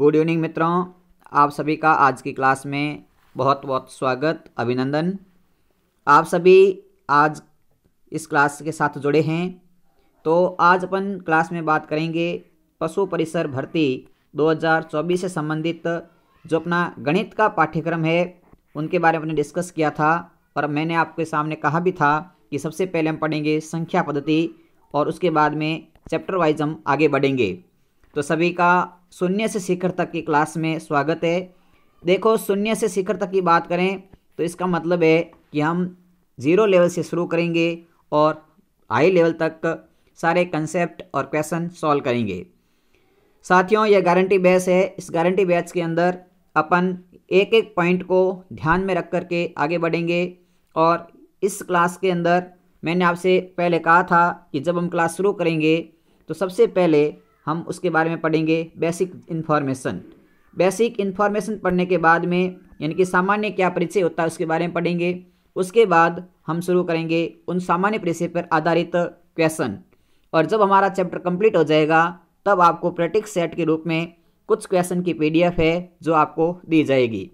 good evening मित्रों आप सभी का आज की क्लास में बहुत बहुत स्वागत अभिनंदन आप सभी आज इस क्लास के साथ जुड़े हैं तो आज अपन क्लास में बात करेंगे पशु परिसर भर्ती 2024 से संबंधित जो अपना गणित का पाठ्यक्रम है उनके बारे में डिस्कस किया था और मैंने आपके सामने कहा भी था कि सबसे पहले हम पढ़ेंगे संख्या पद्धति और उसके बाद में चैप्टर वाइज हम आगे बढ़ेंगे तो सभी का शून्य से शिखर तक की क्लास में स्वागत है देखो शून्य से शिखर तक की बात करें तो इसका मतलब है कि हम ज़ीरो लेवल से शुरू करेंगे और हाई लेवल तक सारे कंसेप्ट और क्वेश्चन सॉल्व करेंगे साथियों यह गारंटी बैच है इस गारंटी बैच के अंदर अपन एक एक पॉइंट को ध्यान में रख कर के आगे बढ़ेंगे और इस क्लास के अंदर मैंने आपसे पहले कहा था कि जब हम क्लास शुरू करेंगे तो सबसे पहले हम उसके बारे में पढ़ेंगे बेसिक इन्फॉर्मेशन बेसिक इन्फॉर्मेशन पढ़ने के बाद में यानी कि सामान्य क्या परिचय होता है उसके बारे में पढ़ेंगे उसके बाद हम शुरू करेंगे उन सामान्य परिचय पर आधारित क्वेश्चन और जब हमारा चैप्टर कंप्लीट हो जाएगा तब आपको प्रैक्टिस सेट के रूप में कुछ क्वेश्चन की पीडीएफ है जो आपको दी जाएगी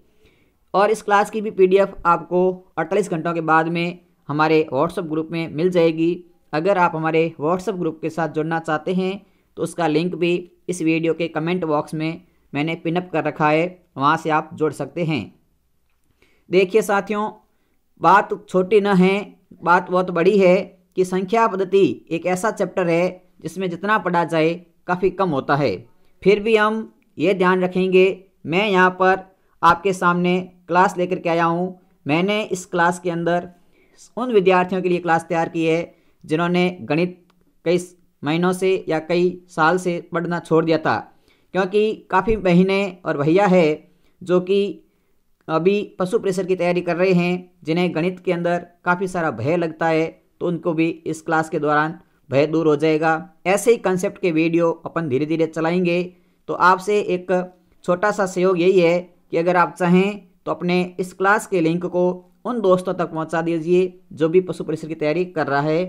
और इस क्लास की भी पीडीएफ आपको 48 घंटों के बाद में हमारे व्हाट्सएप ग्रुप में मिल जाएगी अगर आप हमारे व्हाट्सएप ग्रुप के साथ जुड़ना चाहते हैं तो उसका लिंक भी इस वीडियो के कमेंट बॉक्स में मैंने पिनअप कर रखा है वहाँ से आप जोड़ सकते हैं देखिए साथियों बात छोटी न है बात बहुत बड़ी है कि संख्या पद्धति एक ऐसा चैप्टर है जिसमें जितना पढ़ा जाए काफ़ी कम होता है फिर भी हम ये ध्यान रखेंगे मैं यहाँ पर आपके सामने क्लास लेकर के आया हूँ मैंने इस क्लास के अंदर उन विद्यार्थियों के लिए क्लास तैयार की है जिन्होंने गणित कई महीनों से या कई साल से पढ़ना छोड़ दिया था क्योंकि काफ़ी बहनें और भैया है जो कि अभी पशु प्रेशर की तैयारी कर रहे हैं जिन्हें गणित के अंदर काफ़ी सारा भय लगता है तो उनको भी इस क्लास के दौरान भय दूर हो जाएगा ऐसे ही कंसेप्ट के वीडियो अपन धीरे धीरे चलाएंगे तो आपसे एक छोटा सा सहयोग यही है कि अगर आप चाहें तो अपने इस क्लास के लिंक को उन दोस्तों तक पहुंचा दीजिए जो भी पशु परिसर की तैयारी कर रहा है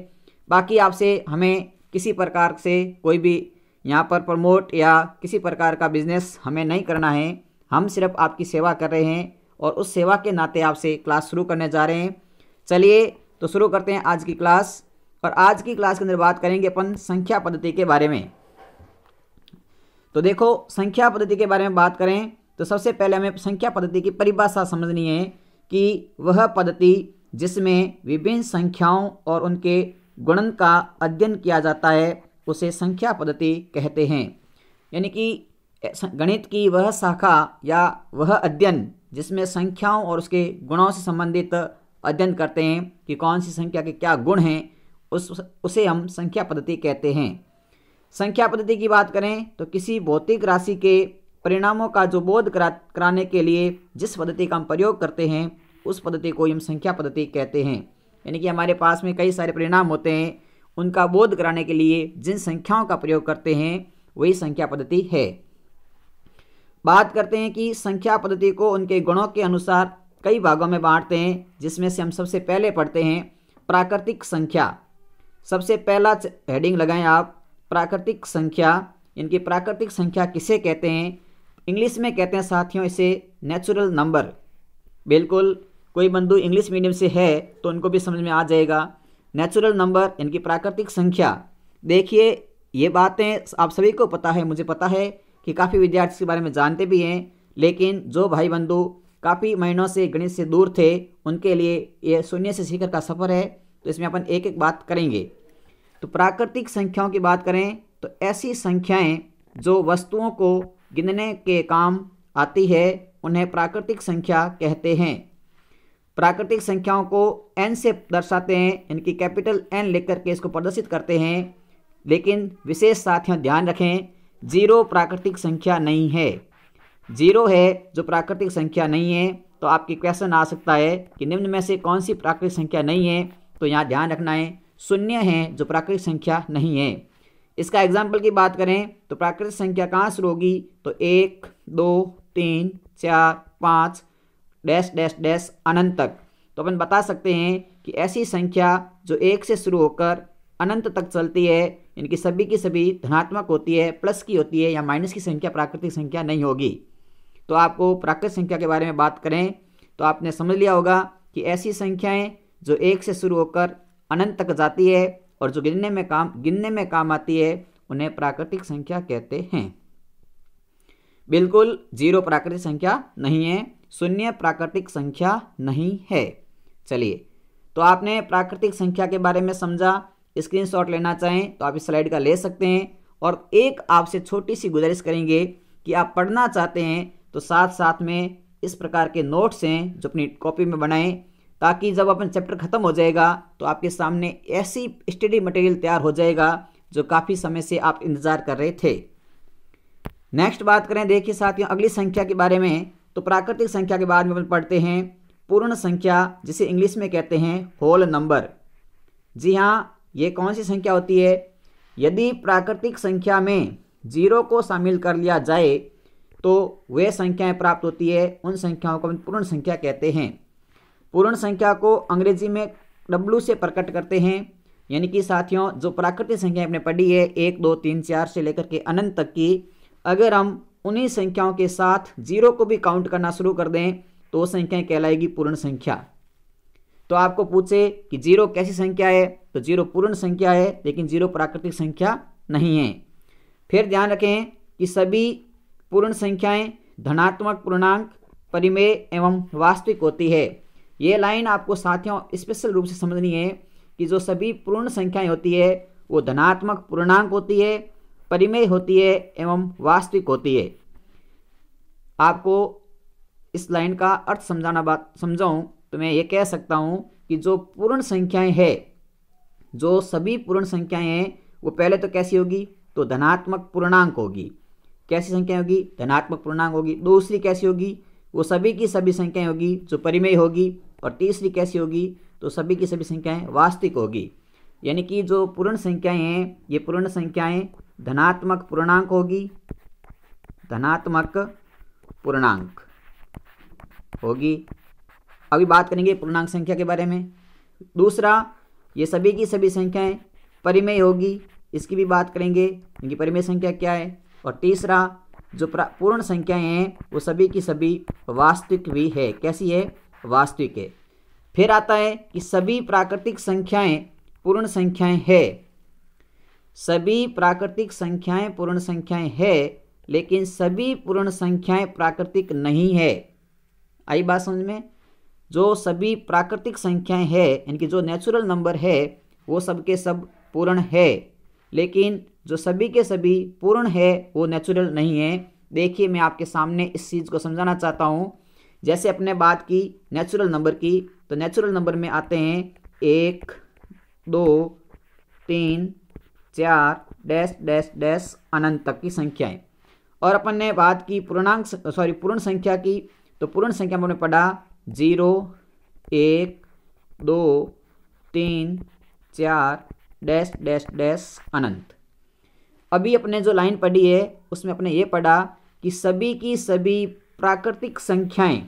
बाकी आपसे हमें किसी प्रकार से कोई भी यहाँ पर प्रमोट या किसी प्रकार का बिजनेस हमें नहीं करना है हम सिर्फ आपकी सेवा कर रहे हैं और उस सेवा के नाते आपसे क्लास शुरू करने जा रहे हैं चलिए तो शुरू करते हैं आज की क्लास और आज की क्लास के अंदर बात करेंगे अपन संख्या पद्धति के बारे में तो देखो संख्या पद्धति के बारे में बात करें तो सबसे पहले हमें संख्या पद्धति की परिभाषा समझनी है कि वह पद्धति जिसमें विभिन्न संख्याओं और उनके गुणन का अध्ययन किया जाता है उसे संख्या पद्धति कहते हैं यानी कि गणित की वह शाखा या वह अध्ययन जिसमें संख्याओं और उसके गुणों से संबंधित अध्ययन करते हैं कि कौन सी संख्या के क्या गुण हैं उस उसे हम संख्या पद्धति कहते हैं संख्या पद्धति की बात करें तो किसी भौतिक राशि के परिणामों का जो बोध करा कराने के लिए जिस पद्धति का हम प्रयोग करते हैं उस पद्धति को हम संख्या पद्धति कहते हैं यानी कि हमारे पास में कई सारे परिणाम होते हैं उनका बोध कराने के लिए जिन संख्याओं का प्रयोग करते हैं वही संख्या पद्धति है बात करते हैं कि संख्या पद्धति को उनके गुणों के अनुसार कई भागों में बांटते हैं जिसमें से हम सबसे पहले पढ़ते हैं प्राकृतिक संख्या सबसे पहला हेडिंग लगाएं आप प्राकृतिक संख्या इनकी प्राकृतिक संख्या किसे कहते हैं इंग्लिश में कहते हैं साथियों इसे नेचुरल नंबर बिल्कुल कोई बंधु इंग्लिश मीडियम से है तो उनको भी समझ में आ जाएगा नेचुरल नंबर इनकी प्राकृतिक संख्या देखिए ये बातें आप सभी को पता है मुझे पता है कि काफ़ी विद्यार्थी के बारे में जानते भी हैं लेकिन जो भाई बंधु काफ़ी महीनों से गणित से दूर थे उनके लिए ये शून्य से शिखर का सफ़र है तो इसमें अपन एक एक बात करेंगे तो प्राकृतिक संख्याओं की बात करें तो ऐसी संख्याएं जो वस्तुओं को गिनने के काम आती है उन्हें प्राकृतिक संख्या कहते हैं प्राकृतिक संख्याओं को एन से दर्शाते हैं इनकी कैपिटल एन लेकर के इसको प्रदर्शित करते हैं लेकिन विशेष साथियों ध्यान रखें जीरो प्राकृतिक संख्या नहीं है जीरो है जो प्राकृतिक संख्या नहीं है तो आपकी क्वेश्चन आ सकता है कि निम्न में से कौन सी प्राकृतिक संख्या नहीं है तो यहाँ ध्यान रखना है शून्य है जो प्राकृतिक संख्या नहीं है इसका एग्जाम्पल की बात करें तो प्राकृतिक संख्या कहाँ शुरू होगी तो एक दो तीन चार पाँच डैश डैश डैश अनंत तक तो अपन बता सकते हैं कि ऐसी संख्या जो एक से शुरू होकर अनंत तक चलती है इनकी सभी की सभी धनात्मक होती है प्लस की होती है या माइनस की संख्या प्राकृतिक संख्या नहीं होगी तो आपको प्राकृतिक संख्या के बारे में बात करें तो आपने समझ लिया होगा कि ऐसी संख्याएं जो एक से शुरू होकर अनंत तक जाती है और जो गिनने में काम गिनने में काम आती है उन्हें प्राकृतिक संख्या कहते हैं बिल्कुल जीरो प्राकृतिक संख्या नहीं है शून्य प्राकृतिक संख्या नहीं है चलिए तो आपने प्राकृतिक संख्या के बारे में समझा स्क्रीनशॉट लेना चाहें तो आप इस स्लाइड का ले सकते हैं और एक आपसे छोटी सी गुजारिश करेंगे कि आप पढ़ना चाहते हैं तो साथ साथ में इस प्रकार के नोट्स हैं जो अपनी कॉपी में बनाएं ताकि जब अपन चैप्टर ख़त्म हो जाएगा तो आपके सामने ऐसी स्टडी मटेरियल तैयार हो जाएगा जो काफ़ी समय से आप इंतज़ार कर रहे थे नेक्स्ट बात करें देखिए साथियों अगली संख्या के बारे में तो प्राकृतिक संख्या के बाद में पढ़ते हैं पूर्ण संख्या जिसे इंग्लिश में कहते हैं होल नंबर जी हाँ ये कौन सी संख्या होती है यदि प्राकृतिक संख्या में जीरो को शामिल कर लिया जाए तो वे संख्याएं प्राप्त होती है उन संख्याओं को हम पूर्ण संख्या कहते हैं पूर्ण संख्या को अंग्रेजी में डब्लू से प्रकट करते हैं यानी कि साथियों जो प्राकृतिक संख्या आपने पढ़ी है एक दो तीन चार से लेकर के अनंत तक की अगर हम उन्हीं संख्याओं के साथ जीरो को भी काउंट करना शुरू कर दें तो वो कहलाएगी पूर्ण संख्या तो आपको पूछे कि जीरो कैसी संख्या है तो जीरो पूर्ण संख्या है लेकिन जीरो प्राकृतिक संख्या नहीं है फिर ध्यान रखें कि सभी पूर्ण संख्याएं धनात्मक पूर्णांक परिमेय एवं वास्तविक होती है ये लाइन आपको साथियों स्पेशल रूप से समझनी है कि जो सभी पूर्ण संख्याएं होती है वो धनात्मक पूर्णांक होती है परिमेय होती है एवं वास्तविक होती है आपको इस लाइन का अर्थ समझाना बात समझाऊँ तो मैं ये कह सकता हूँ कि जो पूर्ण संख्याएं हैं जो सभी पूर्ण संख्याएं हैं वो पहले तो कैसी होगी तो धनात्मक पूर्णांक होगी कैसी संख्या होगी धनात्मक पूर्णांक होगी दूसरी कैसी होगी वो सभी की सभी संख्याएं होगी जो परिमेय होगी और तीसरी कैसी होगी तो सभी की सभी संख्याएं वास्तविक होगी यानी कि जो पूर्ण संख्याएं हैं ये पूर्ण संख्याएं धनात्मक पूर्णांक होगी धनात्मक पूर्णांक होगी अभी बात करेंगे पूर्णांक संख्या के बारे में दूसरा ये सभी की सभी संख्याएं परिमेय होगी इसकी भी बात करेंगे इनकी परिमेय संख्या क्या है और तीसरा जो पूर्ण संख्याएं हैं वो सभी की सभी वास्तविक भी है कैसी है वास्तविक है फिर आता है कि सभी प्राकृतिक संख्याएं पूर्ण संख्याएं है सभी प्राकृतिक संख्याएं पूर्ण संख्याएं है लेकिन सभी पूर्ण संख्याएं प्राकृतिक नहीं है आई बात समझ में जो सभी प्राकृतिक संख्याएं है यानी कि जो नेचुरल नंबर है वो सब सब पूर्ण है लेकिन जो सभी के सभी पूर्ण है वो नेचुरल नहीं है देखिए मैं आपके सामने इस चीज़ को समझाना चाहता हूँ जैसे अपने बात की नेचुरल नंबर की तो नेचुरल नंबर में आते हैं एक दो तीन चार डैश डैश डैश अनंत तक की संख्याएं और अपन ने बात की पूर्णांक सॉरी पूर्ण संख्या की तो पूर्ण संख्या में पढ़ा जीरो एक दो तीन चार डैश डैश डैश अनंत अभी अपने जो लाइन पढ़ी है उसमें अपने ये पढ़ा कि सभी की सभी प्राकृतिक संख्याएं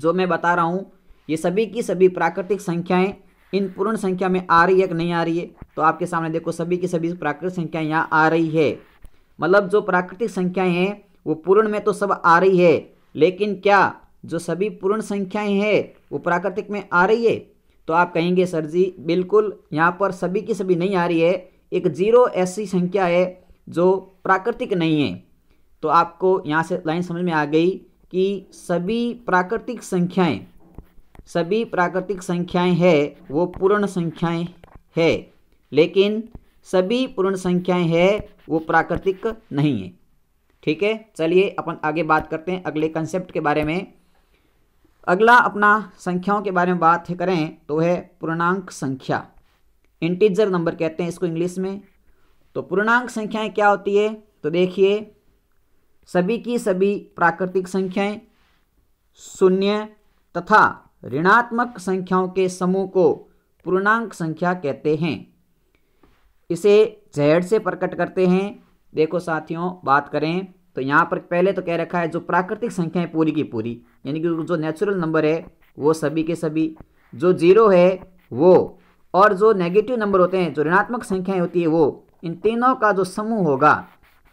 जो मैं बता रहा हूँ ये सभी की सभी प्राकृतिक संख्याएं इन पूर्ण संख्या में आ रही है कि नहीं आ रही है तो आपके सामने देखो सभी की सभी प्राकृतिक संख्या यहाँ आ रही है मतलब जो प्राकृतिक संख्याएं हैं वो पूर्ण में तो सब आ रही है लेकिन क्या जो सभी पूर्ण संख्याएं हैं वो प्राकृतिक में आ रही है तो आप कहेंगे सर जी बिल्कुल यहाँ पर सभी की सभी नहीं आ रही है एक जीरो ऐसी संख्या है जो प्राकृतिक नहीं है तो आपको यहाँ से लाइन समझ में आ गई कि सभी प्राकृतिक संख्याएं सभी प्राकृतिक संख्याएं हैं वो पूर्ण संख्याएं है लेकिन सभी पूर्ण संख्याएं हैं वो प्राकृतिक नहीं है ठीक है चलिए अपन आगे बात करते हैं अगले कंसेप्ट के बारे में अगला अपना संख्याओं के बारे में बात करें तो है पूर्णांक संख्या इंटीजर नंबर कहते हैं इसको इंग्लिश में तो पूर्णांक संख्याएं क्या होती है तो देखिए सभी की सभी प्राकृतिक संख्याएं शून्य तथा ऋणात्मक संख्याओं के समूह को पूर्णांक संख्या कहते हैं इसे जेड से प्रकट करते हैं देखो साथियों बात करें तो यहाँ पर पहले तो कह रखा है जो प्राकृतिक संख्याएं पूरी की पूरी यानी कि जो नेचुरल नंबर है वो सभी के सभी जो जीरो है वो और जो नेगेटिव नंबर होते हैं जो ऋणात्मक संख्याएं होती है वो इन तीनों का जो समूह होगा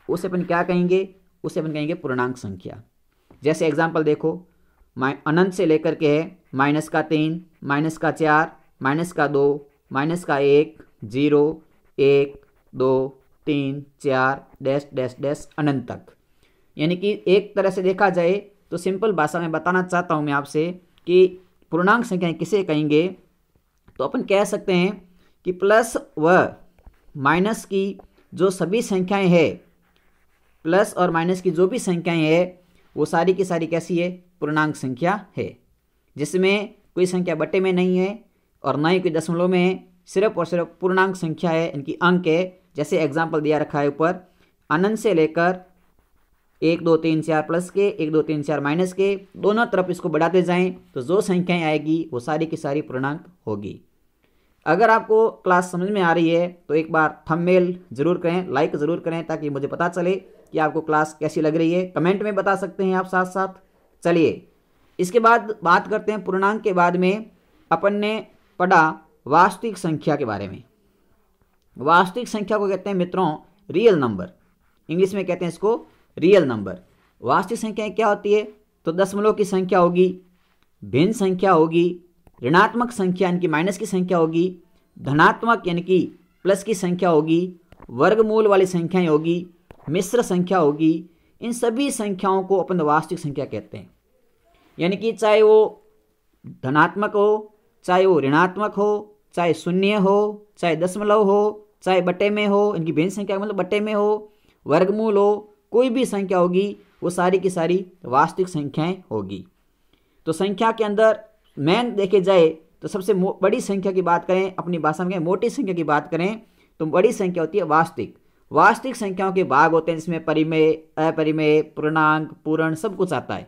उसे अपन क्या कहेंगे उसे अपन कहेंगे पूर्णांक संख्या जैसे एग्जाम्पल देखो अनंत से लेकर के है माइनस का तीन माइनस का चार माइनस का दो माइनस का एक जीरो एक दो तीन चार डैश डैश डैश अनंत तक यानी कि एक तरह से देखा जाए तो सिंपल भाषा में बताना चाहता हूँ मैं आपसे कि पूर्णांक संख्याएं किसे कहेंगे तो अपन कह सकते हैं कि प्लस व माइनस की जो सभी संख्याएं हैं प्लस और माइनस की जो भी संख्याएं हैं वो सारी की सारी कैसी है पूर्णांक संख्या है जिसमें कोई संख्या बटे में नहीं है और न ही कोई दशमलव में है सिर्फ और सिर्फ पूर्णांक संख्या है इनकी अंक है जैसे एग्जाम्पल दिया रखा है ऊपर अनंत से लेकर एक दो तीन चार प्लस के एक दो तीन चार माइनस के दोनों तरफ इसको बढ़ाते जाएं तो जो संख्याएं आएगी वो सारी की सारी पूर्णांक होगी अगर आपको क्लास समझ में आ रही है तो एक बार थंबनेल जरूर करें लाइक ज़रूर करें ताकि मुझे पता चले कि आपको क्लास कैसी लग रही है कमेंट में बता सकते हैं आप साथ साथ चलिए इसके बाद बात करते हैं पूर्णांक के बाद में अपन ने पढ़ा वास्तविक संख्या के बारे में वास्तविक संख्या को कहते हैं मित्रों रियल नंबर इंग्लिश में कहते हैं इसको रियल नंबर वास्तविक संख्याएं क्या होती है तो दशमलव की संख्या होगी भिन्न संख्या होगी ऋणात्मक संख्या यानी कि माइनस की संख्या होगी धनात्मक यानी कि प्लस की संख्या होगी वर्गमूल वाली संख्याएं होगी मिश्र संख्या होगी इन सभी संख्याओं को अपन वास्तविक संख्या कहते हैं यानी कि चाहे वो धनात्मक हो चाहे वो ऋणात्मक हो चाहे शून्य हो चाहे दशमलव हो चाहे बटे में हो इनकी भिन्न संख्या मतलब बटे में हो वर्गमूल हो कोई भी संख्या होगी वो सारी की सारी वास्तविक संख्याएं होगी तो संख्या के अंदर मैन देखे जाए तो सबसे बड़ी संख्या की बात करें अपनी भाषा में मोटी संख्या की बात करें तो बड़ी संख्या होती है वास्तविक वास्तविक संख्याओं के भाग होते हैं जिसमें परिमेय अपरिमेय पूर्णांक पूर्ण सब कुछ आता है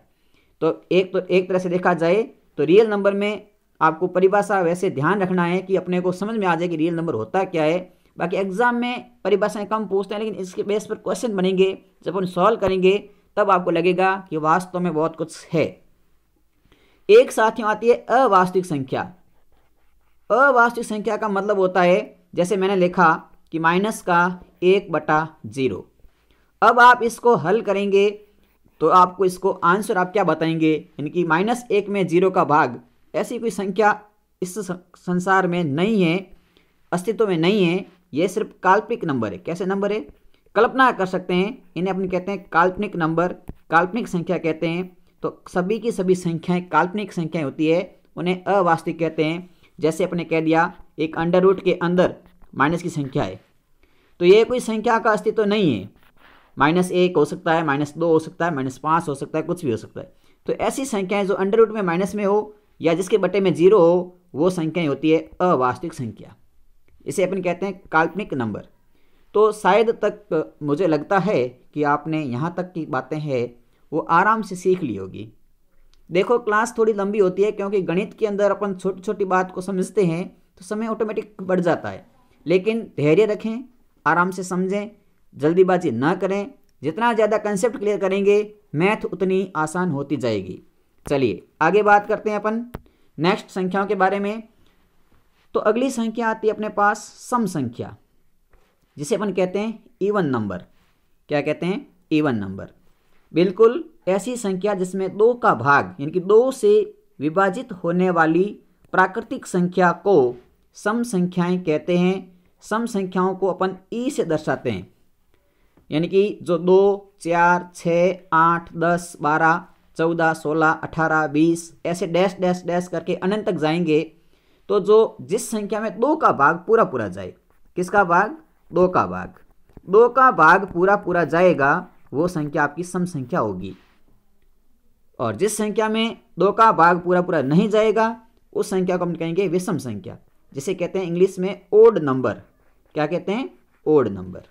तो एक तो एक तरह से देखा जाए तो रियल नंबर में आपको परिभाषा वैसे ध्यान रखना है कि अपने को समझ में आ जाए कि रियल नंबर होता क्या है बाकी एग्जाम में परिभाषाएं कम पूछते हैं लेकिन इसके बेस पर क्वेश्चन बनेंगे जब हम सॉल्व करेंगे तब आपको लगेगा कि वास्तव में बहुत कुछ है एक साथियों आती है अवास्तविक संख्या अवास्तविक संख्या का मतलब होता है जैसे मैंने लिखा कि माइनस का एक बटा जीरो अब आप इसको हल करेंगे तो आपको इसको आंसर आप क्या बताएंगे यानी कि माइनस एक में जीरो का भाग ऐसी कोई संख्या इस संसार में नहीं है अस्तित्व में नहीं है ये सिर्फ काल्पनिक नंबर है कैसे नंबर है कल्पना कर सकते हैं इन्हें अपन कहते हैं काल्पनिक नंबर काल्पनिक संख्या कहते हैं तो सभी की सभी संख्याएं काल्पनिक संख्याएं होती है उन्हें अवास्तविक कहते हैं जैसे अपने कह दिया एक अंडर रूट के अंदर माइनस की संख्या है तो ये कोई संख्या का अस्तित्व तो नहीं है माइनस एक हो सकता है माइनस दो हो सकता है माइनस पाँच हो सकता है कुछ भी हो सकता है तो ऐसी संख्याएं जो अंडर रूट में माइनस में हो या जिसके बटे में जीरो हो वो संख्याएं होती है अवास्तविक संख्या इसे अपन कहते हैं काल्पनिक नंबर तो शायद तक मुझे लगता है कि आपने यहाँ तक की बातें हैं वो आराम से सीख ली होगी देखो क्लास थोड़ी लंबी होती है क्योंकि गणित के अंदर अपन छोटी छोटी बात को समझते हैं तो समय ऑटोमेटिक बढ़ जाता है लेकिन धैर्य रखें आराम से समझें जल्दीबाजी ना करें जितना ज़्यादा कंसेप्ट क्लियर करेंगे मैथ उतनी आसान होती जाएगी चलिए आगे बात करते हैं अपन नेक्स्ट संख्याओं के बारे में तो अगली संख्या आती है अपने पास सम संख्या जिसे अपन कहते हैं ईवन नंबर क्या कहते हैं ईवन नंबर बिल्कुल ऐसी संख्या जिसमें दो का भाग यानी कि दो से विभाजित होने वाली प्राकृतिक संख्या को सम संख्याएं कहते हैं सम संख्याओं को अपन ई से दर्शाते हैं यानी कि जो दो चार छः आठ दस बारह चौदह सोलह अठारह बीस ऐसे डैश डैश डैश करके अनंत तक जाएंगे तो जो जिस संख्या में दो का भाग पूरा पूरा जाए किसका भाग दो का भाग दो का भाग पूरा पूरा जाएगा वो संख्या आपकी सम संख्या होगी और जिस संख्या में दो का भाग पूरा पूरा नहीं जाएगा उस संख्या को हम कहेंगे विषम संख्या जिसे कहते हैं इंग्लिश में ओड नंबर क्या कहते हैं ओड नंबर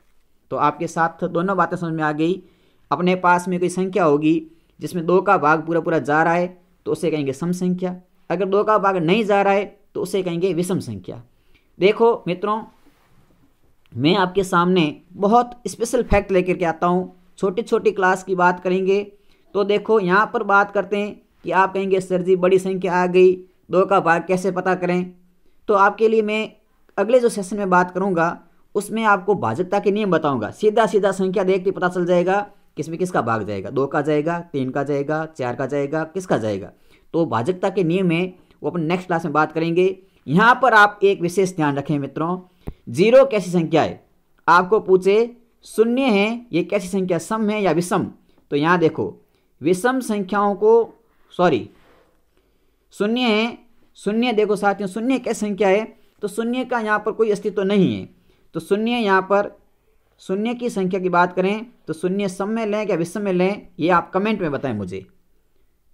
तो आपके साथ तो दोनों बातें समझ में आ गई अपने पास में कोई संख्या होगी जिसमें दो का भाग पूरा पूरा जा रहा है तो उसे कहेंगे सम संख्या अगर दो का भाग नहीं जा रहा है तो उसे कहेंगे विषम संख्या देखो मित्रों मैं आपके सामने बहुत स्पेशल फैक्ट लेकर के आता हूँ छोटी छोटी क्लास की बात करेंगे तो देखो यहाँ पर बात करते हैं कि आप कहेंगे सर जी बड़ी संख्या आ गई दो का भाग कैसे पता करें तो आपके लिए मैं अगले जो सेशन में बात करूंगा उसमें आपको भाजकता के नियम बताऊंगा सीधा सीधा संख्या देख के पता चल जाएगा किसमें किसका भाग जाएगा दो का जाएगा तीन का जाएगा चार का जाएगा किसका जाएगा तो भाजकता के नियम है वो अपन नेक्स्ट क्लास में बात करेंगे यहाँ पर आप एक विशेष ध्यान रखें मित्रों जीरो कैसी संख्या है आपको पूछे शून्य है ये कैसी संख्या सम है या विषम तो यहाँ देखो विषम संख्याओं को सॉरी शून्य है शून्य देखो साथियों शून्य कैसी संख्या है तो शून्य का यहाँ पर कोई अस्तित्व तो नहीं है तो शून्य यहाँ पर शून्य की संख्या की बात करें तो शून्य सम में लें क्या विषम में लें ये आप कमेंट में बताएं मुझे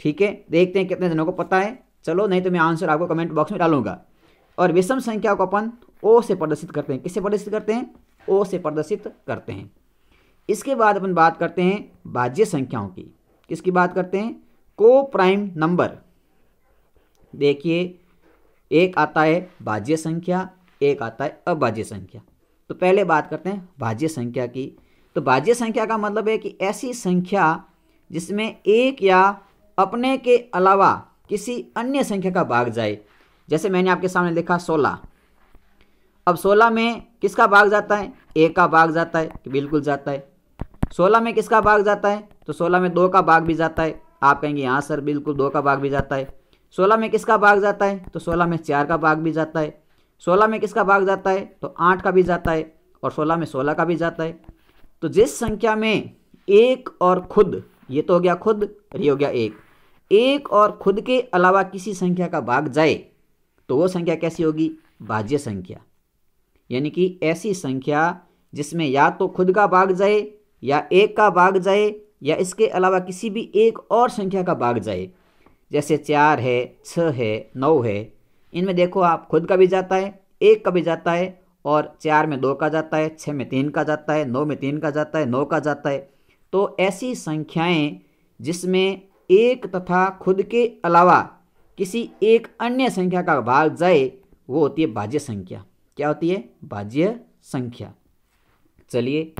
ठीक है देखते हैं कितने जनों को पता है चलो नहीं तो मैं आंसर आपको कमेंट बॉक्स में डालूंगा और विषम संख्या को अपन ओ से प्रदर्शित करते हैं किससे प्रदर्शित करते हैं ओ से प्रदर्शित करते हैं इसके बाद अपन बात करते हैं बाज्य संख्याओं की किसकी बात करते हैं को प्राइम नंबर देखिए एक आता है भाज्य संख्या एक आता है अभाज्य संख्या तो पहले बात करते हैं भाज्य संख्या की तो भाज्य संख्या का मतलब है कि ऐसी संख्या जिसमें एक या अपने के अलावा किसी अन्य संख्या का भाग जाए जैसे मैंने आपके सामने लिखा सोलह अब सोलह में किसका भाग जाता है एक का भाग जाता है कि बिल्कुल जाता है सोलह में किसका भाग जाता है तो सोलह में दो का भाग भी जाता है आप कहेंगे हाँ सर बिल्कुल दो का भाग भी जाता है सोलह में किसका भाग जाता है तो सोलह में चार का भाग भी जाता है सोलह में किसका भाग जाता है तो आठ का भी जाता है और सोलह में सोलह का भी जाता है तो जिस संख्या में एक और खुद ये तो हो गया खुद और ये हो गया एक एक और खुद के अलावा किसी संख्या का भाग जाए तो वो संख्या कैसी होगी भाज्य संख्या यानी कि ऐसी संख्या जिसमें या तो खुद का भाग जाए या एक का भाग जाए या इसके अलावा किसी भी एक और संख्या का भाग जाए जैसे चार है छ है नौ है इनमें देखो आप खुद का भी जाता है एक का भी जाता है और चार में दो का जाता है छः में तीन का जाता है नौ में तीन का जाता है नौ का जाता है तो ऐसी संख्याएं जिसमें एक तथा खुद के अलावा किसी एक अन्य संख्या का भाग जाए वो होती है भाज्य संख्या क्या होती है भाज्य संख्या चलिए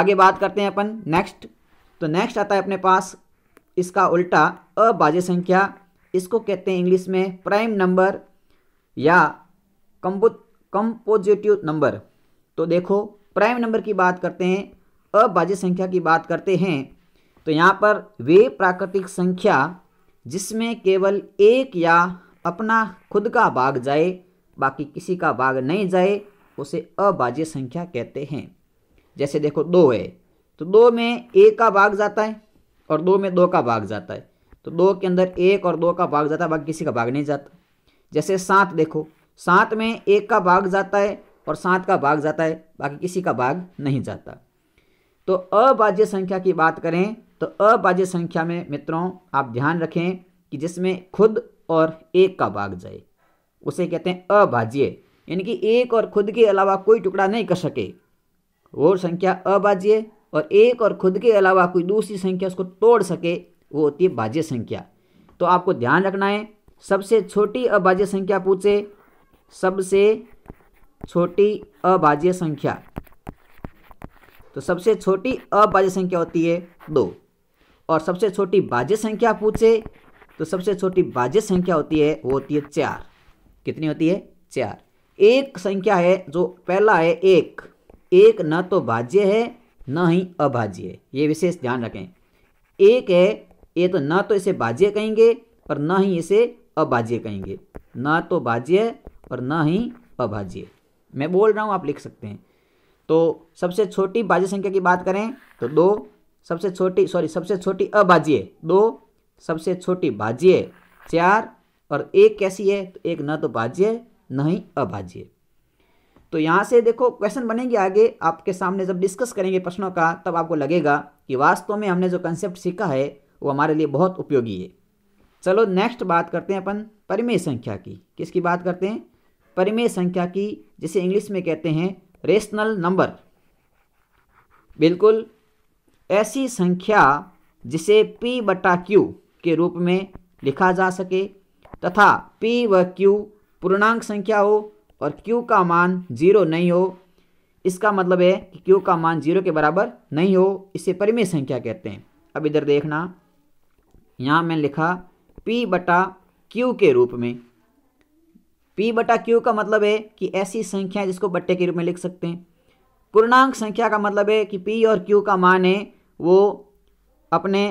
आगे बात करते हैं अपन नेक्स्ट तो नेक्स्ट आता है अपने पास इसका उल्टा अबाज्य संख्या इसको कहते हैं इंग्लिश में प्राइम नंबर या कम्बो कंपोजिटिव नंबर तो देखो प्राइम नंबर की बात करते हैं अबाज्य संख्या की बात करते हैं तो यहाँ पर वे प्राकृतिक संख्या जिसमें केवल एक या अपना खुद का भाग जाए बाकी किसी का भाग नहीं जाए उसे अबाज्य संख्या कहते हैं जैसे देखो दो है तो दो में एक का भाग जाता है और दो में दो का भाग जाता है तो दो के अंदर एक और दो का भाग जाता है बाकी किसी का भाग नहीं जाता जैसे सात देखो सात में एक का भाग जाता है और सात का भाग जाता है बाकी किसी का भाग नहीं जाता तो अभाज्य संख्या की बात करें तो अभाज्य संख्या में मित्रों आप ध्यान रखें कि जिसमें खुद और एक का भाग जाए उसे कहते हैं अभाज्य यानी कि एक और खुद के अलावा कोई टुकड़ा नहीं कर सके वो संख्या अभाज्य और एक और खुद के अलावा कोई दूसरी संख्या उसको तोड़ सके वो होती है बाज्य संख्या तो आपको ध्यान रखना है सबसे छोटी अभाज्य संख्या पूछे सबसे छोटी अभाज्य संख्या तो सबसे छोटी अभाज्य संख्या होती है दो और सबसे छोटी बाज्य संख्या पूछे तो सबसे छोटी बाज्य संख्या होती है वो होती है चार कितनी होती है चार एक संख्या है जो पहला है एक एक न तो बाज्य है न ही अभाज्य ये विशेष ध्यान रखें एक है ये तो ना तो इसे भाज्य कहेंगे और ना ही इसे अभाज्य कहेंगे ना तो भाज्य और ना ही अभाज्य मैं बोल रहा हूँ आप लिख सकते हैं तो सबसे छोटी भाज्य संख्या की बात करें तो दो सबसे छोटी सॉरी सबसे छोटी अभाज्य दो सबसे छोटी भाज्य चार और एक कैसी है तो एक न तो भाज्य न ही अभाज्य तो यहाँ से देखो क्वेश्चन बनेंगे आगे आपके सामने जब डिस्कस करेंगे प्रश्नों का तब आपको लगेगा कि वास्तव में हमने जो कंसेप्ट सीखा है वो हमारे लिए बहुत उपयोगी है चलो नेक्स्ट बात करते हैं अपन परिमेय संख्या की किसकी बात करते हैं परिमेय संख्या की जिसे इंग्लिश में कहते हैं रेशनल नंबर बिल्कुल ऐसी संख्या जिसे p बटा क्यू के रूप में लिखा जा सके तथा p व q पूर्णांक संख्या हो और Q का मान जीरो नहीं हो इसका मतलब है कि Q का मान जीरो के बराबर नहीं हो इसे परिमेय संख्या कहते हैं अब इधर देखना यहाँ मैंने लिखा P बटा Q के रूप में P बटा Q का मतलब है कि ऐसी संख्या जिसको बट्टे के रूप में लिख सकते हैं पूर्णांक संख्या का मतलब है कि P और Q का मान है वो अपने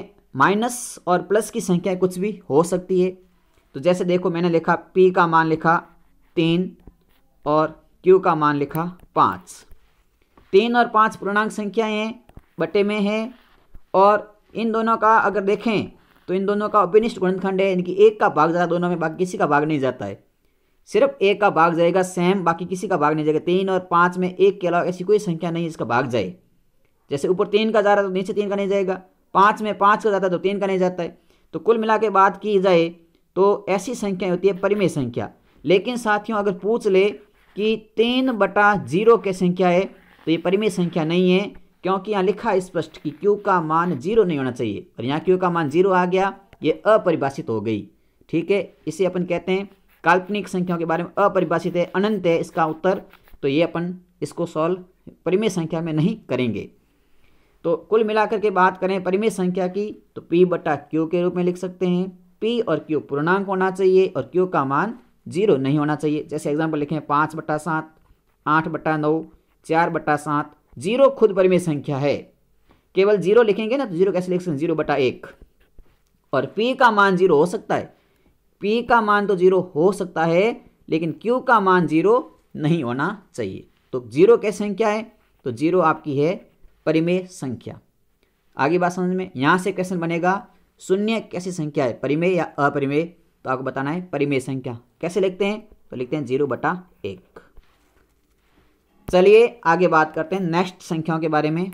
माइनस और प्लस की संख्या कुछ भी हो सकती है तो जैसे देखो मैंने लिखा P का मान लिखा तीन और क्यू का मान लिखा पाँच तीन और पाँच पूर्णांक संख्याएं बटे में हैं और इन दोनों का अगर देखें तो इन दोनों का अभिनिष्ट गुणनखंड है यानी कि एक का भाग जाता दोनों में बाकी किसी का भाग नहीं जाता है सिर्फ एक का भाग जाएगा सेम बाकी किसी का भाग नहीं जाएगा तीन और पाँच में एक के अलावा ऐसी कोई संख्या नहीं जिसका भाग जाए जैसे ऊपर तीन का जा रहा है तो नीचे तीन का नहीं जाएगा पाँच में पाँच का जाता है तो तीन का नहीं जाता है तो कुल मिला के बात की जाए तो ऐसी संख्याएँ होती है परिमेय संख्या लेकिन साथियों अगर पूछ ले कि तीन बटा जीरो के संख्या है तो ये परिमेय संख्या नहीं है क्योंकि यहाँ लिखा स्पष्ट कि क्यू का मान जीरो नहीं होना चाहिए और यहाँ क्यू का मान जीरो आ गया ये अपरिभाषित हो गई ठीक है इसे अपन कहते हैं काल्पनिक संख्याओं के बारे में अपरिभाषित है अनंत है इसका उत्तर तो ये अपन इसको सॉल्व परिमेय संख्या में नहीं करेंगे तो कुल मिलाकर के बात करें परिमेय संख्या की तो पी बटा क्यू के रूप में लिख सकते हैं पी और क्यू पूर्णांक होना चाहिए और क्यू का मान जीरो नहीं होना चाहिए जैसे एग्जाम्पल लिखें पाँच बट्टा सात आठ बट्टा नौ चार बट्टा सात जीरो खुद परिमेय संख्या है केवल जीरो लिखेंगे ना तो जीरो कैसे लिख सकते हैं जीरो बटा एक और पी का मान जीरो हो सकता है पी का मान तो जीरो हो सकता है लेकिन क्यू का मान जीरो नहीं होना चाहिए तो जीरो कैसे संख्या है तो जीरो आपकी है परिमेय संख्या आगे बात समझ में यहाँ से क्वेश्चन बनेगा शून्य कैसी संख्या है परिमेय या अपरिमेय तो आपको बताना है परिमेय संख्या कैसे लिखते हैं तो लिखते हैं जीरो बटा एक चलिए आगे बात करते हैं नेक्स्ट संख्याओं के बारे में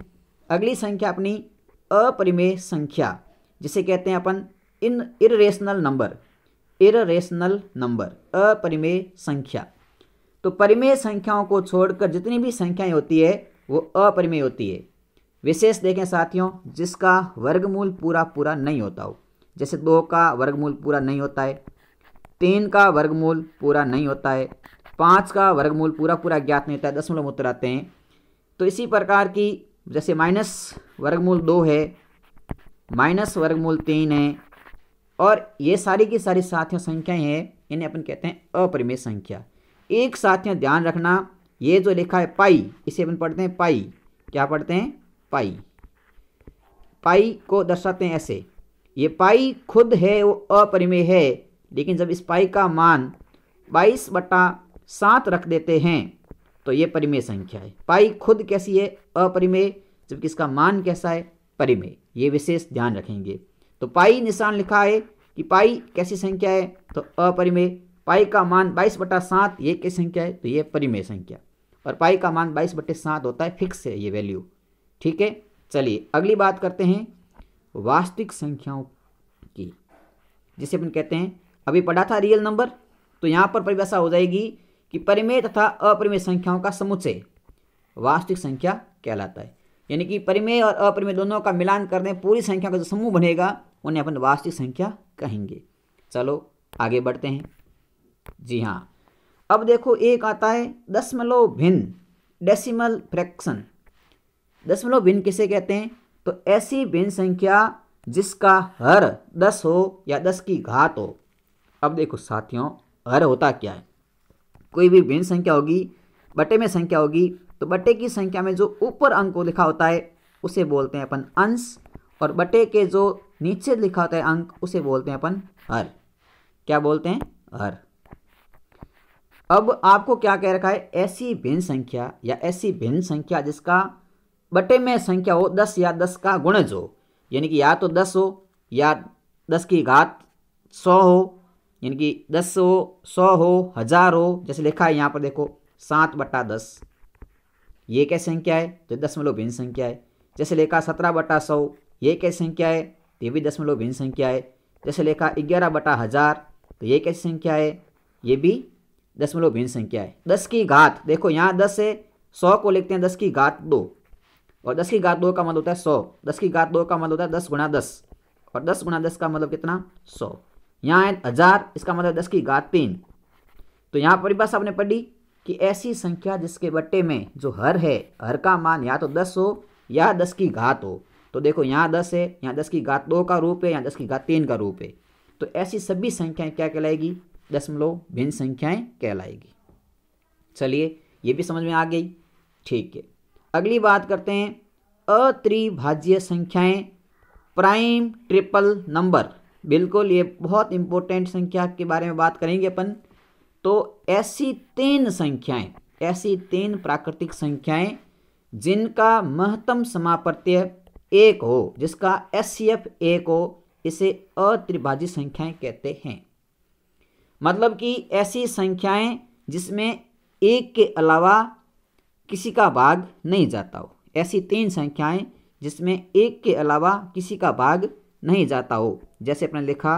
अगली संख्या अपनी अपरिमेय संख्या जिसे कहते हैं अपन इन इरेशनल नंबर इरेशनल नंबर अपरिमेय संख्या तो परिमेय संख्याओं को छोड़कर जितनी भी संख्याएं होती है वो अपरिमेय होती है विशेष देखें साथियों जिसका वर्गमूल पूरा पूरा नहीं होता हो जैसे दो का वर्गमूल पूरा नहीं होता है तीन का वर्गमूल पूरा नहीं होता है पाँच का वर्गमूल पूरा पूरा ज्ञात नहीं होता है दशमलव उत्तर आते हैं तो इसी प्रकार की जैसे माइनस वर्गमूल दो है माइनस वर्गमूल तीन है और ये सारी की सारी साथियों संख्याएं हैं इन्हें अपन कहते हैं अपरिमेय संख्या एक साथियों ध्यान रखना ये जो लिखा है पाई इसे अपन पढ़ते हैं पाई क्या पढ़ते हैं पाई पाई को दर्शाते हैं ऐसे ये पाई खुद है वो अपरिमेय है लेकिन जब इस पाई का मान बाईस बटा सात रख देते हैं तो ये परिमेय संख्या है पाई खुद कैसी है अपरिमेय जबकि इसका मान कैसा है परिमेय ये विशेष ध्यान रखेंगे तो पाई निशान लिखा है कि पाई कैसी संख्या है तो अपरिमेय पाई का मान बाईस बटा सात ये कैसी संख्या है तो ये परिमेय संख्या और पाई का मान बाईस बटे सात होता है फिक्स है ये वैल्यू ठीक है चलिए अगली बात करते हैं वास्तविक संख्याओं की जिसे अपन कहते हैं अभी पढ़ा था रियल नंबर तो यहाँ पर परिभाषा हो जाएगी कि परिमेय तथा अपरिमेय संख्याओं का समुच्चय वास्तविक संख्या कहलाता है यानी कि परिमेय और अपरिमेय दोनों का मिलान करने पूरी संख्या का जो समूह बनेगा उन्हें अपन वास्तविक संख्या कहेंगे चलो आगे बढ़ते हैं जी हाँ अब देखो एक आता है दशमलव भिन्न डेसिमल फ्रैक्शन दशमलव भिन्न किसे कहते हैं तो ऐसी भिन्न संख्या जिसका हर दस हो या दस की घात हो अब देखो साथियों हर होता क्या है कोई भी भिन्न संख्या होगी बटे में संख्या होगी तो बटे की संख्या में जो ऊपर अंक को लिखा होता है उसे बोलते हैं अपन अंश और बटे के जो नीचे लिखा होता है अंक उसे बोलते हैं अपन हर क्या बोलते हैं हर अब आपको क्या कह रखा है ऐसी भिन्न संख्या या ऐसी भिन्न संख्या जिसका बटे में संख्या हो दस या दस का गुणज हो यानी कि या तो दस हो या दस की घात सौ हो यानी कि दस हो सौ हो हजार हो जैसे लिखा है यहाँ पर देखो सात बट्टा दस ये क्या संख्या है तो दसमलव भिन्न संख्या है जैसे लिखा सत्रह बटा सौ ये क्या संख्या है तो ये भी दसमलव भिन्न संख्या है जैसे लिखा ग्यारह बटा हजार तो ये कैसी संख्या है ये भी दसमलव भिन्न संख्या है दस की घात देखो यहाँ दस है सौ को लिखते हैं दस की घात दो और दस की घात दो का मतलब होता है सौ दस की घात दो का मतलब होता है दस गुणा दस और दस गुणा दस का मतलब कितना सौ यहाँ है हजार इसका मतलब दस की घात तीन तो यहाँ परिभाषा आपने पढ़ी कि ऐसी संख्या जिसके बट्टे में जो हर है हर का मान या तो दस हो या दस की घात हो तो देखो यहाँ दस है यहाँ दस की घात दो का रूप है यहाँ दस की घात तीन का रूप है तो ऐसी सभी संख्याएं क्या कहलाएगी दशमलव भिन्न संख्याएं कहलाएगी चलिए ये भी समझ में आ गई ठीक है अगली बात करते हैं अत्रिभाज्य संख्याएं प्राइम ट्रिपल नंबर बिल्कुल ये बहुत इंपॉर्टेंट संख्या के बारे में बात करेंगे अपन तो ऐसी तीन संख्याएं ऐसी तीन प्राकृतिक संख्याएं जिनका महत्तम समापर्त्य एक हो जिसका एस सी एफ एक हो इसे अत्रिभाजी संख्याएं कहते हैं मतलब कि ऐसी संख्याएं जिसमें एक के अलावा किसी का भाग नहीं जाता हो ऐसी तीन संख्याएं जिसमें एक के अलावा किसी का भाग नहीं जाता हो जैसे अपने लिखा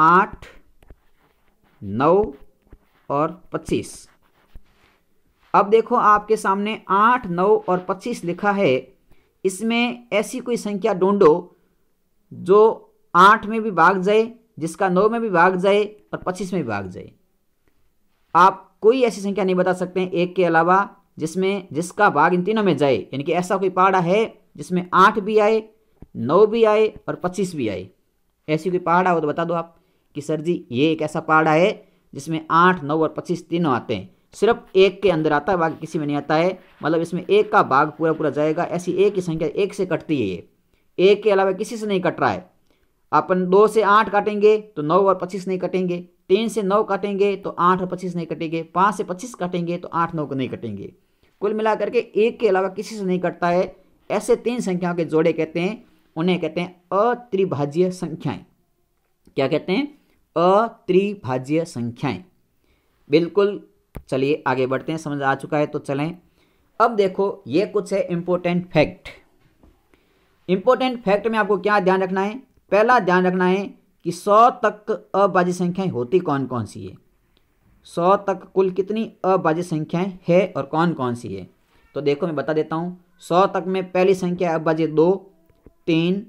आठ नौ और पच्चीस अब देखो आपके सामने आठ नौ और पच्चीस लिखा है इसमें ऐसी कोई संख्या ढूंढो जो आठ में भी भाग जाए जिसका नौ में भी भाग जाए और पच्चीस में भी भाग जाए आप कोई ऐसी संख्या नहीं बता सकते एक के अलावा जिसमें जिसका भाग इन तीनों में जाए यानी कि ऐसा कोई पहाड़ा है जिसमें आठ भी आए नौ भी आए और पच्चीस भी आए ऐसी कोई पहाड़ा हो तो बता दो आप कि सर जी ये एक ऐसा पहाड़ा है जिसमें आठ नौ और पच्चीस तीनों आते हैं सिर्फ एक के अंदर आता है बाकी किसी में नहीं आता है मतलब इसमें एक का भाग पूरा पूरा जाएगा ऐसी एक की संख्या एक से कटती है ये एक के अलावा किसी से नहीं कट रहा है अपन दो से आठ काटेंगे तो नौ और पच्चीस नहीं कटेंगे तीन से नौ काटेंगे तो आठ और पच्चीस नहीं कटेंगे पाँच से पच्चीस काटेंगे तो आठ नौ को नहीं कटेंगे कुल मिलाकर के एक के अलावा किसी से नहीं कटता है ऐसे तीन संख्याओं के जोड़े कहते हैं उन्हें कहते हैं अत्रिभाज्य संख्याएं क्या कहते हैं अत्रिभाज्य संख्याएं बिल्कुल चलिए आगे बढ़ते हैं समझ आ चुका है तो चलें अब देखो ये कुछ है इंपॉर्टेंट फैक्ट इंपोर्टेंट फैक्ट में आपको क्या ध्यान रखना है पहला ध्यान रखना है कि सौ तक अभाज्य संख्याएं होती कौन कौन सी है सौ तक कुल कितनी अभाज्य संख्याएं है और कौन कौन सी है तो देखो मैं बता देता हूँ सौ तक में पहली संख्या अभाज्य दो तीन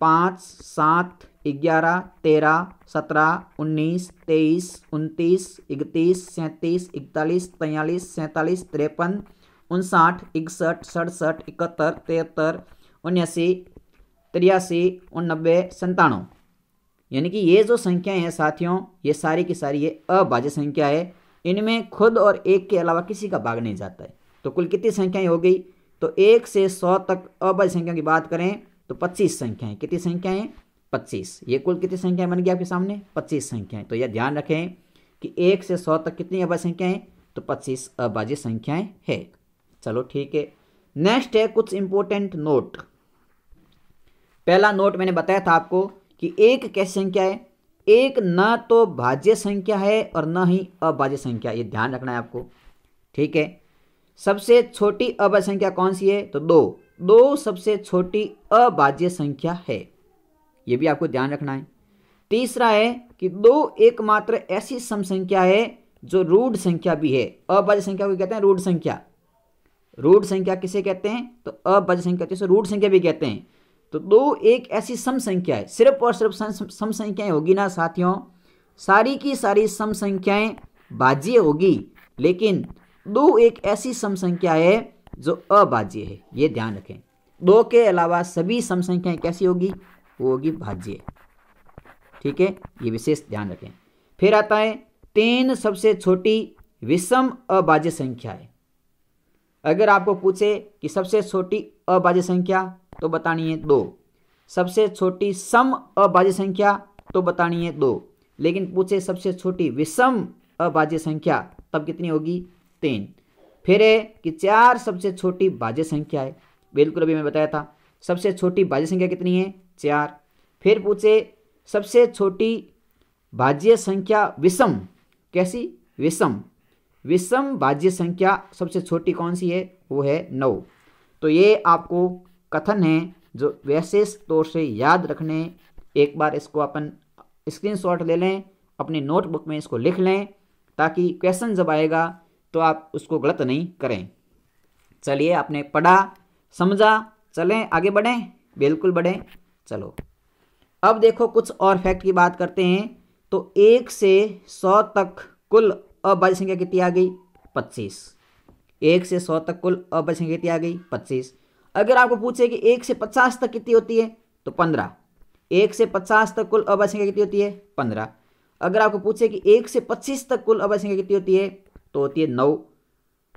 पाँच सात ग्यारह तेरह सत्रह उन्नीस तेईस उनतीस इकतीस सैंतीस इकतालीस तैंतालीस सैंतालीस तिरपन उनसाठ इकसठ सड़सठ इकहत्तर तिहत्तर उन्यासी तिरासी नब्बे संतानवे यानी कि ये जो संख्याएं हैं साथियों ये सारी की सारी ये अभाज्य संख्या है इनमें खुद और एक के अलावा किसी का भाग नहीं जाता है तो कुल कितनी संख्याएं हो गई तो एक से सौ तक अभाज्य संख्या की बात करें तो पच्चीस संख्याएं कितनी संख्याएं पच्चीस ये कुल कितनी संख्याएं बन गई आपके सामने पच्चीस संख्याएं तो यह ध्यान रखें कि एक से सौ तक कितनी अभाज्य संख्याएं तो पच्चीस अभाज्य संख्याएं है चलो ठीक है नेक्स्ट है कुछ इंपॉर्टेंट नोट पहला नोट मैंने बताया था आपको कि एक कैसी संख्या है एक ना तो भाज्य संख्या है और ना ही अभाज्य संख्या ये ध्यान रखना है आपको ठीक है सबसे छोटी अभाज्य संख्या कौन सी है तो दो दो सबसे छोटी अभाज्य संख्या है ये भी आपको ध्यान रखना है तीसरा है कि दो एकमात्र ऐसी सम संख्या है जो रूढ़ संख्या भी है अभाज्य संख्या को कहते हैं रूढ़ संख्या रूढ़ संख्या किसे कहते हैं तो अभाज्य संख्या जिसे रूढ़ संख्या भी कहते हैं तो दो एक ऐसी सम संख्या है सिर्फ और सिर्फ सम संख्याएं होगी ना साथियों सारी की सारी सम संख्याएं बाज्य होगी लेकिन दो एक ऐसी सम संख्या है जो अबाज्य है ये ध्यान रखें दो के अलावा सभी सम संख्याएं कैसी होगी वो होगी भाज्य ठीक है ये विशेष ध्यान रखें फिर आता है तीन सबसे छोटी विषम अबाज्य संख्या है अगर आपको पूछे कि सबसे छोटी अबाज्य संख्या तो बतानी है दो सबसे छोटी सम अभाज्य संख्या तो बतानी है दो लेकिन पूछे सबसे छोटी विषम अभाज्य संख्या तब कितनी होगी तीन फिर है कि चार सबसे छोटी भाज्य संख्या है बिल्कुल अभी मैं बताया था सबसे छोटी भाज्य संख्या कितनी है चार फिर पूछे सबसे छोटी भाज्य संख्या विषम कैसी विषम विषम भाज्य संख्या सबसे छोटी कौन सी है वो है नौ तो ये आपको कथन है जो विशेष तौर से याद रखने एक बार इसको अपन स्क्रीनशॉट ले लें अपनी नोटबुक में इसको लिख लें ताकि क्वेश्चन जब आएगा तो आप उसको गलत नहीं करें चलिए आपने पढ़ा समझा चलें आगे बढ़ें बिल्कुल बढ़ें चलो अब देखो कुछ और फैक्ट की बात करते हैं तो एक से सौ तक कुल अभाज्य संख्या कितनी आ गई पच्चीस एक से सौ तक कुल अभाज्य संख्या कितनी आ गई पच्चीस अगर आपको पूछे कि एक से पचास तक कितनी होती है तो पंद्रह एक से पचास तक कुल अवय संख्या कितनी होती है पंद्रह अगर आपको पूछे कि एक से पच्चीस तक कुल अवय संख्या कितनी होती है तो होती है नौ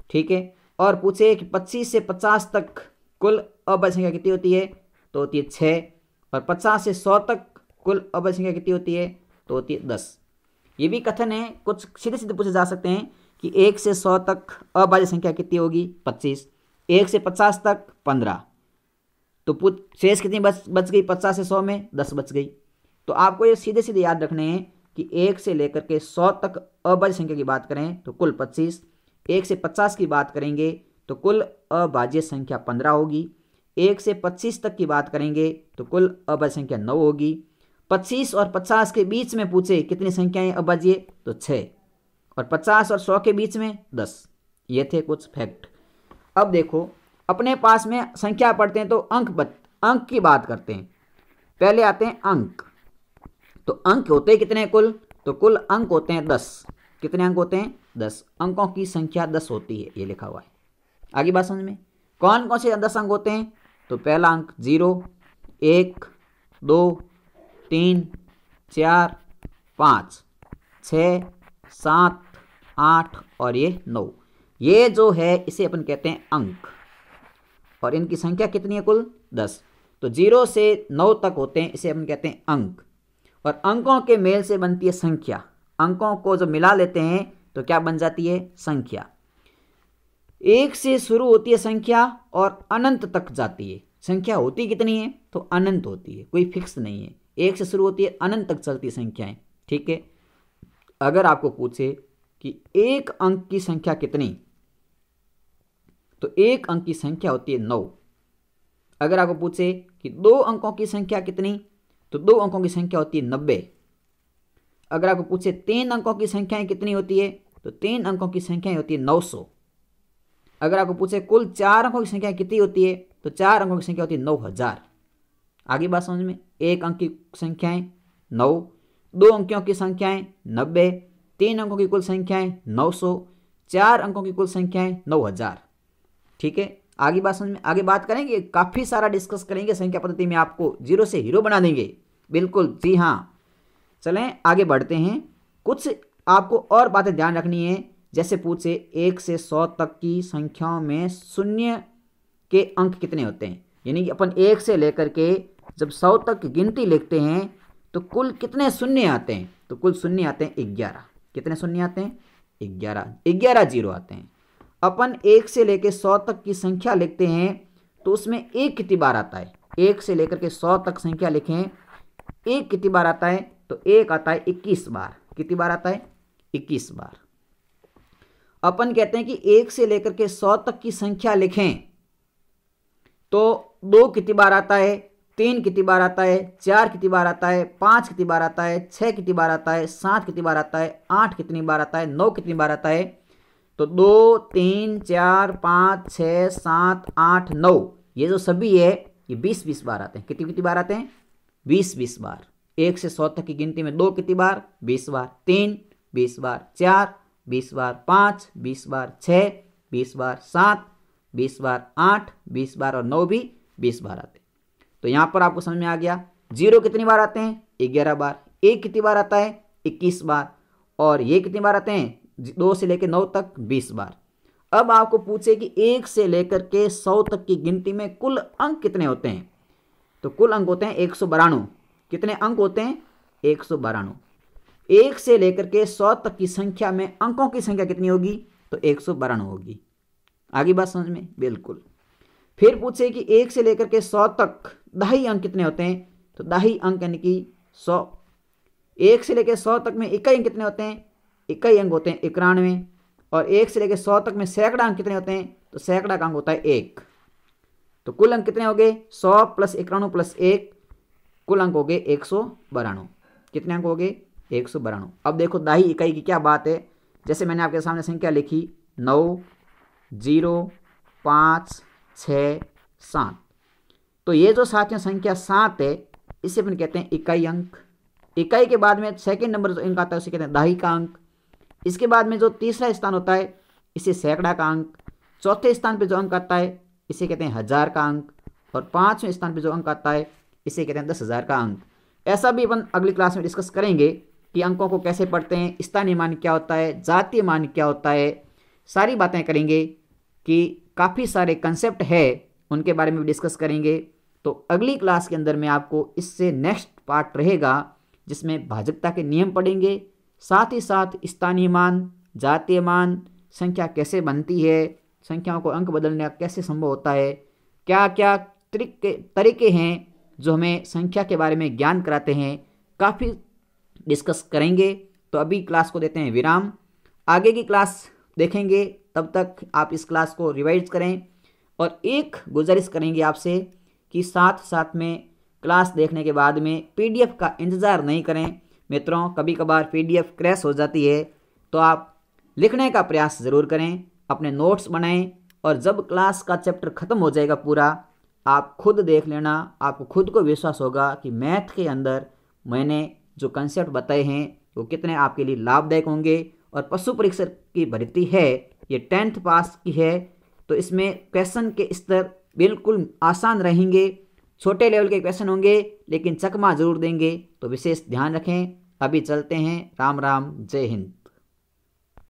ठीक है और पूछे कि पच्चीस से पचास तक कुल अवय संख्या कितनी होती है तो होती है छः और पचास से सौ तक कुल अवय संख्या कितनी होती है तो होती है दस ये भी कथन है कुछ सीधे सीधे पूछे जा सकते हैं कि एक से सौ तक अभाज्य संख्या कितनी होगी पच्चीस एक से पचास तक पंद्रह तो पुत शेष कितनी बच बच गई पचास से सौ में दस बच गई तो आपको ये सीधे सीधे याद रखने हैं कि एक से लेकर के सौ तक अभाज्य संख्या की बात करें तो कुल पच्चीस एक से पचास की बात करेंगे तो कुल अभाज्य संख्या पंद्रह होगी एक से पच्चीस तक की बात करेंगे तो कुल अभाज्य संख्या नौ होगी पच्चीस और पचास के बीच में पूछे कितनी संख्याएं अभाज्य तो छः और पचास और सौ के बीच में दस ये थे कुछ फैक्ट अब देखो अपने पास में संख्या पढ़ते हैं तो अंक बत, अंक की बात करते हैं पहले आते हैं अंक तो अंक होते कितने कुल तो कुल अंक होते हैं दस कितने अंक होते हैं दस अंकों की संख्या दस होती है ये लिखा हुआ है आगे बात समझ में कौन कौन से दस अंक होते हैं तो पहला अंक जीरो एक दो तीन चार पाँच छ सात आठ और ये नौ ये जो है इसे अपन कहते हैं अंक और इनकी संख्या कितनी है कुल दस तो जीरो से नौ तक होते हैं इसे अपन कहते हैं अंक और अंकों के मेल से बनती है संख्या अंकों को जब मिला लेते हैं तो क्या बन जाती है संख्या एक से शुरू होती है संख्या और अनंत तक जाती है संख्या होती कितनी है तो अनंत होती है कोई फिक्स नहीं है एक से शुरू होती है अनंत तक चलती संख्याएं ठीक है अगर आपको पूछे कि एक अंक की संख्या कितनी तो एक अंक की संख्या होती है नौ अगर आपको पूछे कि दो अंकों की संख्या कितनी तो दो अंकों की संख्या होती है नब्बे अगर आपको पूछे तीन अंकों की संख्याएं कितनी होती है तो तीन अंकों की संख्याएं होती है नौ सौ अगर आपको पूछे कुल चार अंकों की संख्या कितनी होती है तो चार अंकों की संख्या होती है नौ हजार आगे बात समझ में एक अंक की संख्याएं नौ दो अंकों की संख्याएं नब्बे तीन अंकों की कुल संख्याएं नौ सौ चार अंकों की कुल संख्याएं नौ हजार ठीक है आगे बात समझ में आगे बात करेंगे काफ़ी सारा डिस्कस करेंगे संख्या पद्धति में आपको जीरो से हीरो बना देंगे बिल्कुल जी हाँ चलें आगे बढ़ते हैं कुछ आपको और बातें ध्यान रखनी है जैसे पूछे एक से सौ तक की संख्याओं में शून्य के अंक कितने होते हैं यानी कि अपन एक से लेकर के जब सौ तक गिनती लिखते हैं तो कुल कितने शून्य आते हैं तो कुल शून्य आते हैं ग्यारह कितने शून्य आते हैं ग्यारह ग्यारह जीरो आते हैं अपन एक से लेकर सौ तक की संख्या लिखते हैं तो उसमें एक कितनी बार आता है एक से लेकर के सौ तक संख्या लिखें एक कितनी बार आता है तो एक आता है इक्कीस बार कितनी बार आता है इक्कीस बार अपन कहते हैं कि एक से लेकर के सौ तक की संख्या लिखें तो दो कितनी बार आता है तीन कितनी बार आता है चार कितनी बार आता है पांच कितनी बार आता है छह कितनी बार आता है सात कितनी बार आता है आठ कितनी बार आता है नौ कितनी बार आता है तो दो तीन चार पाँच छः सात आठ नौ ये जो सभी है ये बीस बीस बार आते हैं कितनी कितनी बार आते हैं बीस बीस बार एक से सौ तक की गिनती में दो कितनी बार बीस बार तीन बीस बार चार बीस बार पाँच बीस बार छः बीस बार सात बीस बार आठ बीस बार और नौ भी बीस बार आते हैं तो यहाँ पर आपको समझ में आ गया जीरो कितनी बार आते हैं ग्यारह बार एक कितनी बार आता है इक्कीस बार और ये कितनी बार आते हैं दो से लेकर नौ तक बीस बार अब आपको पूछे कि एक से लेकर के सौ तक की गिनती में कुल अंक कितने होते हैं तो कुल अंक होते हैं एक सौ बाराणु कितने अंक होते हैं एक सौ बाराणु एक से लेकर के सौ तक की संख्या में अंकों की संख्या कितनी होगी तो एक सौ बाराणु होगी आगे बात समझ में बिल्कुल फिर पूछे कि एक से लेकर के सौ तक दहाई अंक कितने होते हैं तो दहाई अंक यानी कि सौ एक से लेकर सौ तक में इकाई अंक कितने होते हैं इक्कीस अंक होते हैं इक्यानवे और एक से लेकर सौ तक में सैकड़ा अंक कितने होते हैं तो सैकड़ा का अंक होता है एक तो कुल अंक कितने हो गए सौ प्लस इक्यानवे प्लस एक कुल अंक हो गए एक सौ बारानवे कितने अंक हो गए एक सौ बारानवे अब देखो दाही इकाई की क्या बात है जैसे मैंने आपके सामने संख्या लिखी नौ जीरो पाँच छः सात तो ये जो साथियों संख्या सात है इसे अपन कहते हैं इकाई अंक इकाई के बाद में सेकंड नंबर जो इनका आता है उसे कहते हैं दाही का अंक इसके बाद में जो तीसरा स्थान होता है इसे सैकड़ा का अंक चौथे स्थान पर जो अंक आता है इसे कहते हैं हजार का अंक और पाँचवें स्थान पर जो अंक आता है इसे कहते हैं दस हज़ार का अंक ऐसा भी अपन अगली क्लास में डिस्कस करेंगे कि अंकों को कैसे पढ़ते हैं स्थानीय मान क्या होता है जातीय मान क्या होता है सारी बातें करेंगे कि काफ़ी सारे कंसेप्ट है उनके बारे में भी डिस्कस करेंगे तो अगली क्लास के अंदर में आपको इससे नेक्स्ट पार्ट रहेगा जिसमें भाजकता के नियम पढ़ेंगे साथ ही साथ स्थानीय मान जातीय मान संख्या कैसे बनती है संख्याओं को अंक बदलने का कैसे संभव होता है क्या क्या तरीके तरीके हैं जो हमें संख्या के बारे में ज्ञान कराते हैं काफ़ी डिस्कस करेंगे तो अभी क्लास को देते हैं विराम आगे की क्लास देखेंगे तब तक आप इस क्लास को रिवाइज करें और एक गुजारिश करेंगे आपसे कि साथ साथ में क्लास देखने के बाद में पीडीएफ का इंतज़ार नहीं करें मित्रों कभी कभार पीडीएफ क्रैश हो जाती है तो आप लिखने का प्रयास ज़रूर करें अपने नोट्स बनाएं और जब क्लास का चैप्टर ख़त्म हो जाएगा पूरा आप खुद देख लेना आपको खुद को विश्वास होगा कि मैथ के अंदर मैंने जो कंसेप्ट बताए हैं वो कितने आपके लिए लाभदायक होंगे और पशु परीक्षक की भर्ती है ये टेंथ पास की है तो इसमें क्वेश्चन के स्तर बिल्कुल आसान रहेंगे छोटे लेवल के क्वेश्चन होंगे लेकिन चकमा जरूर देंगे तो विशेष ध्यान रखें अभी चलते हैं राम राम जय हिंद